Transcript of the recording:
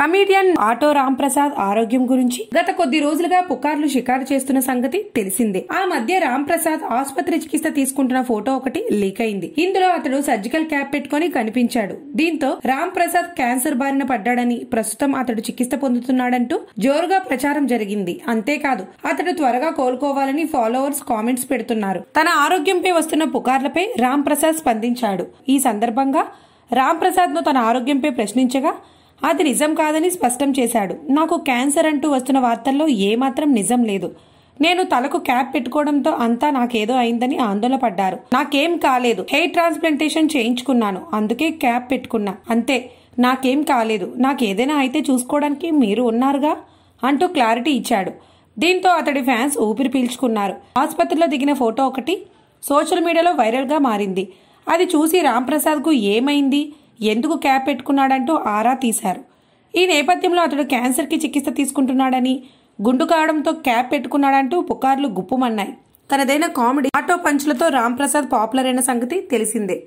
comedian auto Ram Prasad ఆరోగ్యం గురించి గత కొద్ది రోజులుగా పుకార్లు షికారు చేస్తున్న సంగతి తెలిసిందే ఆ మధ్య రామ్ ప్రసాద్ ఆసుపత్రి చికిత్స తీసుకుంటున్న ఫోటో ఒకటి లీక్ అయింది ఇందులో అతడు సర్జికల్ క్యాప్ పెట్టుకుని కనిపించాడు దీంతో రామ్ ప్రసాద్ క్యాన్సర్ బారిన పడ్డాడని ప్రస్తుతం అతడు చికిత్స పొందుతున్నాడంటూ జోరుగా ప్రచారం జరిగింది అంతేకాదు అతడు త్వరగా కోలుకోవాలని ఫాలోవర్స్ కామెంట్స్ పెడుతున్నారు తన ఆరోగ్యంపై వస్తున్న పుకార్లపై రామ్ ప్రసాద్ స్పందించాడు ఈ సందర్భంగా రామ్ ప్రసాద్ ను తన ఆరోగ్యంపై ప్రశ్నించగా అది నిజం కాదని స్పష్టం చేశాడు నాకు క్యాన్సర్ అంటూ వస్తున్న వార్తల్లో ఏమాత్రం నిజం లేదు నేను తలకు క్యాప్ పెట్టుకోవడంతో అంతా నాకేదో అయిందని ఆందోళన పడ్డారు నాకేం కాలేదు హెయిర్ ట్రాన్స్ప్లాంటేషన్ చేయించుకున్నాను అందుకే క్యాప్ పెట్టుకున్నా అంతే నాకేం కాలేదు నాకేదైనా అయితే చూసుకోవడానికి మీరు ఉన్నారుగా అంటూ క్లారిటీ ఇచ్చాడు దీంతో అతడి ఫ్యాన్స్ ఊపిరి పీల్చుకున్నారు ఆసుపత్రిలో దిగిన ఫోటో ఒకటి సోషల్ మీడియాలో వైరల్గా మారింది అది చూసి రాంప్రసాద్కు ఏమైంది ఎందుకు క్యాప్ పెట్టుకున్నాడంటూ ఆరా తీశారు ఈ నేపథ్యంలో అతడు క్యాన్సర్కి చికిత్స తీసుకుంటున్నాడని గుండు కావడంతో క్యాప్ పెట్టుకున్నాడంటూ పుకార్లు గుప్పుమన్నాయి తనదైన కామెడీ ఆటో పంచులతో రామ్ ప్రసాద్ పాపులర్ అయిన సంగతి తెలిసిందే